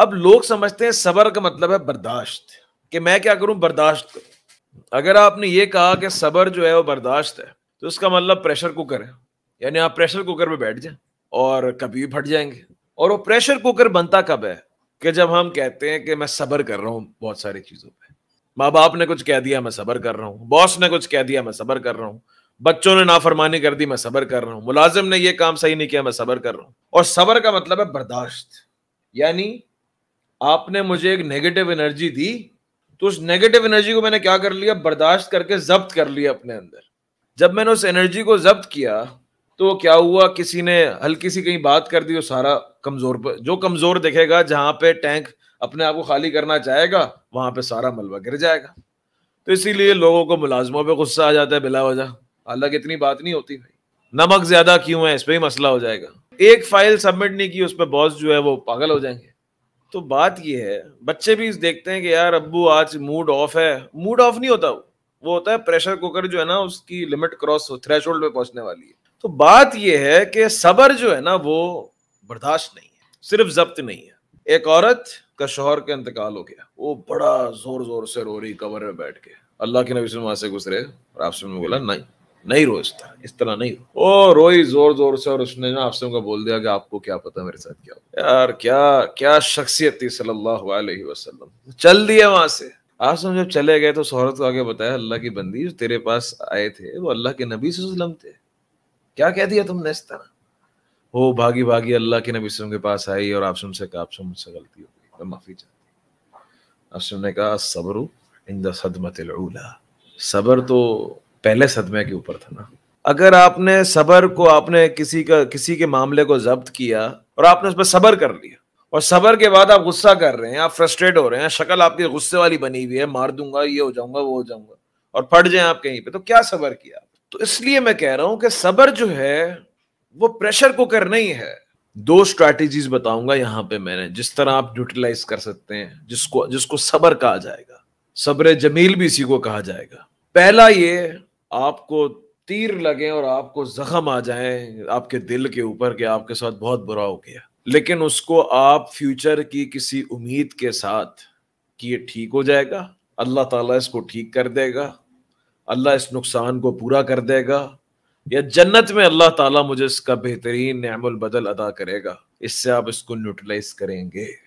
अब लोग समझते हैं सबर का मतलब है बर्दाश्त कि मैं क्या करूं बर्दाश्त करूं अगर आपने ये कहा कि सबर जो है वो बर्दाश्त है तो उसका मतलब प्रेशर कुकर है यानी आप प्रेशर कुकर में बैठ जाए और कभी भी फट जाएंगे और वो प्रेशर कुकर बनता कब है कि जब हम कहते हैं कि मैं सबर कर रहा हूँ बहुत सारी चीज़ों पर माँ बाप ने कुछ कह दिया मैं सबर कर रहा हूँ बॉस ने कुछ कह दिया मैं सबर कर रहा हूँ बच्चों ने नाफरमानी कर दी मैं सबर कर रहा हूँ मुलाजिम ने यह काम सही नहीं किया मैं सबर कर रहा हूँ और सबर का मतलब है बर्दाश्त यानी आपने मुझे एक नेगेटिव एनर्जी दी तो उस नेगेटिव एनर्जी को मैंने क्या कर लिया बर्दाश्त करके जब्त कर लिया अपने अंदर जब मैंने उस एनर्जी को जब्त किया तो क्या हुआ किसी ने हल्की सी कहीं बात कर दी वो सारा कमजोर पर जो कमजोर दिखेगा जहां पे टैंक अपने आप को खाली करना चाहेगा वहां पे सारा मलबा गिर जाएगा तो इसीलिए लोगों को मुलाजमों पे गुस्सा आ जाता है बिला वजह हालांकि इतनी बात नहीं होती भाई नमक ज्यादा क्यों है इस पर ही मसला हो जाएगा एक फाइल सबमिट नहीं की उस पर बॉस जो है वो पागल हो जाएंगे तो बात ये है बच्चे भी देखते हैं कि यार अब्बू आज मूड ऑफ है मूड ऑफ नहीं होता वो वो होता है प्रेशर कुकर जो है ना उसकी लिमिट क्रॉस हो थ्रेश पे पहुंचने वाली है तो बात यह है कि सबर जो है ना वो बर्दाश्त नहीं है सिर्फ जब्त नहीं है एक औरत का शोहर का इंतकाल हो गया वो बड़ा जोर जोर से रो रही कवर में बैठ के अल्लाह के नबी से गुजरे और आपसे बोला नहीं नहीं रोजता इस तरह नहीं ओ रोई जोर जोर से और उसने ना आपसे उनका बोल दिया कि आपको क्या पता मेरे साथ क्या हो यार क्या क्या शख्सियत थी सल्लल्लाहु अलैहि वसल्लम चल दिया वहां से आसम जब चले गए तो सोहरत को आगे बताया अल्लाह की बंदी जो तेरे पास आए थे वो अल्लाह के नबी से सलम थे क्या कह दिया तुमने इस तरह हो भागी भागी अल्लाह के नबी के पास आई और आप से कहा आपसे मुझसे गलती हो गई मैं माफी चाहती आसम ने कहा सबरू इन सदमत सबर तो पहले सदमे के ऊपर था ना अगर आपने सबर को आपने किसी का किसी के मामले को जब्त किया और आपने उस पर सबर कर लिया और सबर के बाद आप गुस्सा कर रहे हैं आप फ्रस्ट्रेट हो रहे हैं शक्ल आपकी गुस्से वाली बनी हुई है मार दूंगा ये हो जाऊंगा वो हो जाऊंगा और पड़ जाए आप कहीं पे तो क्या सबर किया तो इसलिए मैं कह रहा हूं कि सबर जो है वो प्रेशर कुकर नहीं है दो स्ट्रैटेजीज बताऊंगा यहां पे मैंने जिस तरह आप यूटिलाइज कर सकते हैं जिसको जिसको सबर कहा जाएगा सब्र जमील भी इसी को कहा जाएगा पहला ये आपको तीर लगे और आपको जख्म आ जाए आपके दिल के ऊपर कि आपके साथ बहुत बुरा हो गया लेकिन उसको आप फ्यूचर की किसी उम्मीद के साथ कि ये ठीक हो जाएगा अल्लाह ताला इसको ठीक कर देगा अल्लाह इस नुकसान को पूरा कर देगा या जन्नत में अल्लाह ताला मुझे इसका बेहतरीन नमल बदल अदा करेगा इससे आप इसको न्यूट्रलाइज करेंगे